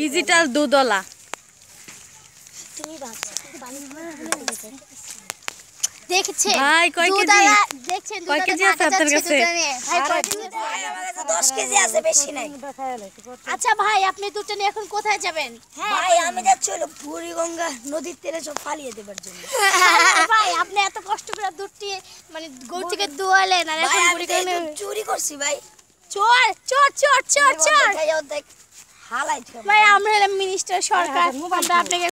digital দুদলা আচ্ছা, হ্যাঁ, ভাই আমি নদীর তীরে সব পালিয়ে আচ্ছা, ভাই আপনি এত কষ্ট করে মানে দুয়ালেন চুরি করছি ভাই চোর চোর চোর চোর চোর ভাই আমরা মিনিস্টার সরকার আপনাকে